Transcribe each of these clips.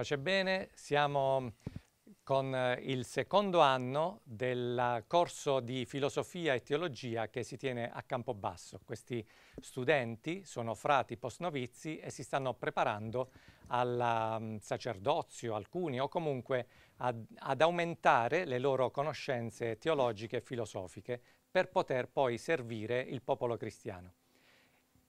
Pace bene, siamo con eh, il secondo anno del corso di filosofia e teologia che si tiene a Campobasso. Questi studenti sono frati postnovizi e si stanno preparando al mm, sacerdozio, alcuni, o comunque ad, ad aumentare le loro conoscenze teologiche e filosofiche per poter poi servire il popolo cristiano.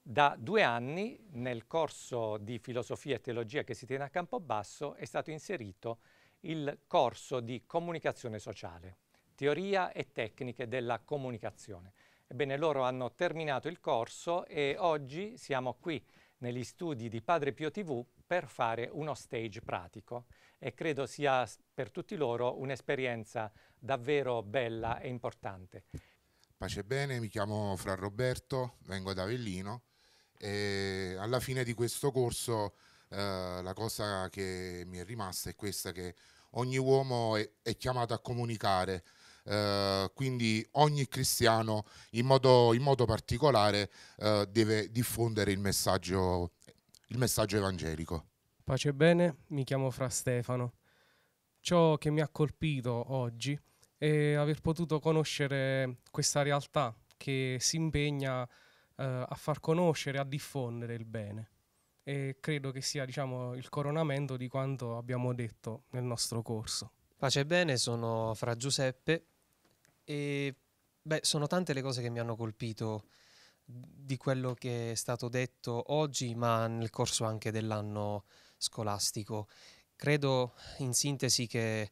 Da due anni nel corso di filosofia e teologia che si tiene a Campobasso è stato inserito il corso di comunicazione sociale, teoria e tecniche della comunicazione. Ebbene, loro hanno terminato il corso e oggi siamo qui negli studi di Padre Pio TV per fare uno stage pratico e credo sia per tutti loro un'esperienza davvero bella e importante. Pace bene, mi chiamo Fra Roberto, vengo da Avellino e alla fine di questo corso eh, la cosa che mi è rimasta è questa che ogni uomo è, è chiamato a comunicare, eh, quindi ogni cristiano in modo, in modo particolare eh, deve diffondere il messaggio, il messaggio evangelico. Pace bene, mi chiamo Fra Stefano. Ciò che mi ha colpito oggi è aver potuto conoscere questa realtà che si impegna a eh, a far conoscere, a diffondere il bene. E credo che sia diciamo, il coronamento di quanto abbiamo detto nel nostro corso. Pace e bene, sono Fra Giuseppe e beh, sono tante le cose che mi hanno colpito di quello che è stato detto oggi, ma nel corso anche dell'anno scolastico. Credo in sintesi che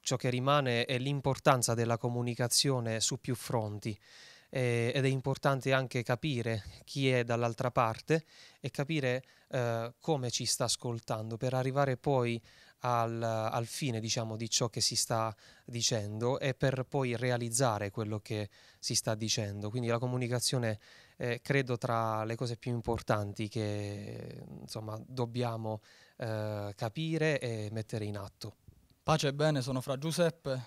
ciò che rimane è l'importanza della comunicazione su più fronti eh, ed è importante anche capire chi è dall'altra parte e capire eh, come ci sta ascoltando per arrivare poi al, al fine diciamo, di ciò che si sta dicendo e per poi realizzare quello che si sta dicendo. Quindi la comunicazione eh, credo tra le cose più importanti che insomma, dobbiamo eh, capire e mettere in atto. Pace e bene, sono fra Giuseppe,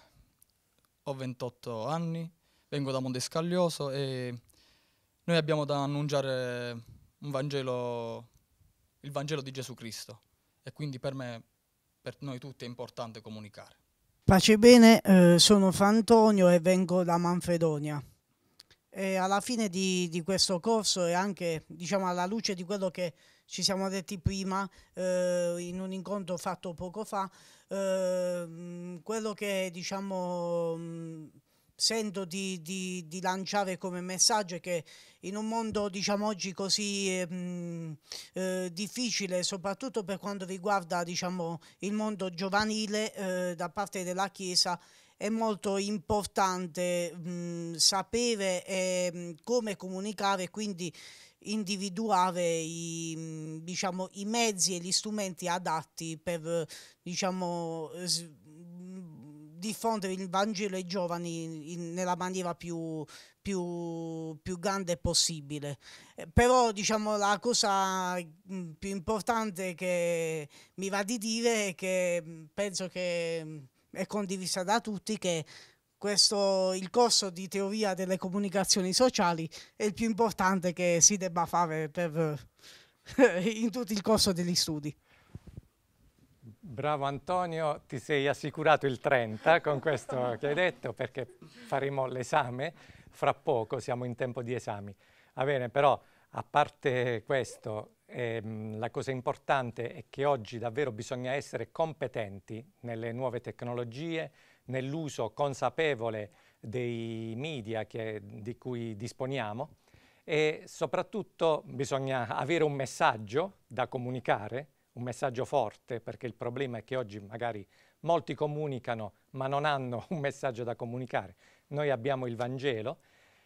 ho 28 anni, vengo da Montescaglioso e noi abbiamo da annunciare un Vangelo, il Vangelo di Gesù Cristo e quindi per me, per noi tutti è importante comunicare. Pace bene, eh, sono Fantonio e vengo da Manfredonia. E alla fine di, di, questo corso e anche diciamo, alla luce di quello che ci siamo detti prima eh, in un incontro fatto poco fa, eh, quello che diciamo mm, sento di, di, di, lanciare come messaggio è che in un mondo diciamo oggi così eh, eh, difficile soprattutto per quanto riguarda diciamo, il mondo giovanile eh, da parte della Chiesa è molto importante mh, mm, sapere mm, come comunicare e quindi individuare i, mm, diciamo, i, mezzi e gli strumenti adatti per diciamo, s- diffondere il Vangelo ai giovani in, nella maniera più, più, più, grande possibile. Eh, però diciamo la cosa mh, mm, più importante che mi va di dire è che mm, penso che mh, mm, è condivisa da tutti che questo, il corso di teoria delle comunicazioni sociali è il più importante che si debba fare per, in tutto il corso degli studi. Bravo Antonio, ti sei assicurato il 30 con questo che hai detto perché faremo l'esame fra poco, siamo in tempo di esami. Va bene, però a parte questo, ehm, la cosa importante è che oggi davvero bisogna essere competenti nelle nuove tecnologie, nell'uso consapevole dei media che, di cui disponiamo e soprattutto bisogna avere un messaggio da comunicare un messaggio forte perché il problema è che oggi magari molti comunicano ma non hanno un messaggio da comunicare. Noi abbiamo il Vangelo,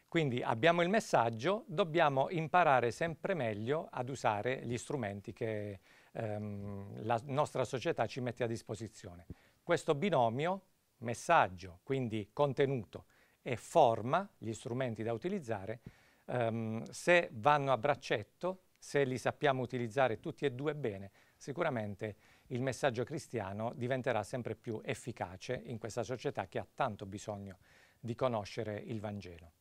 quindi abbiamo il messaggio, dobbiamo imparare sempre meglio ad usare gli strumenti che ehm, la nostra società ci mette a disposizione. Questo binomio, messaggio, quindi contenuto, e forma, gli strumenti da utilizzare, ehm, se vanno a braccetto, se li sappiamo utilizzare tutti e due bene, sicuramente il messaggio cristiano diventerà sempre più efficace in questa società che ha tanto bisogno di conoscere il Vangelo.